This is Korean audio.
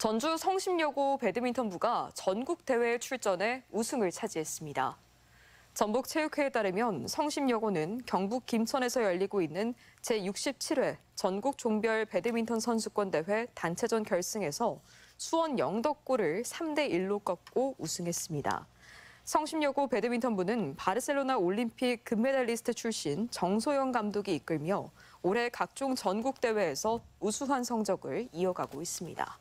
전주 성심여고 배드민턴부가 전국 대회에 출전해 우승을 차지했습니다. 전북체육회에 따르면 성심여고는 경북 김천에서 열리고 있는 제67회 전국 종별 배드민턴 선수권 대회 단체전 결승에서 수원 영덕고를 3대 1로 꺾고 우승했습니다. 성심여고 배드민턴부는 바르셀로나 올림픽 금메달리스트 출신 정소영 감독이 이끌며 올해 각종 전국 대회에서 우수한 성적을 이어가고 있습니다.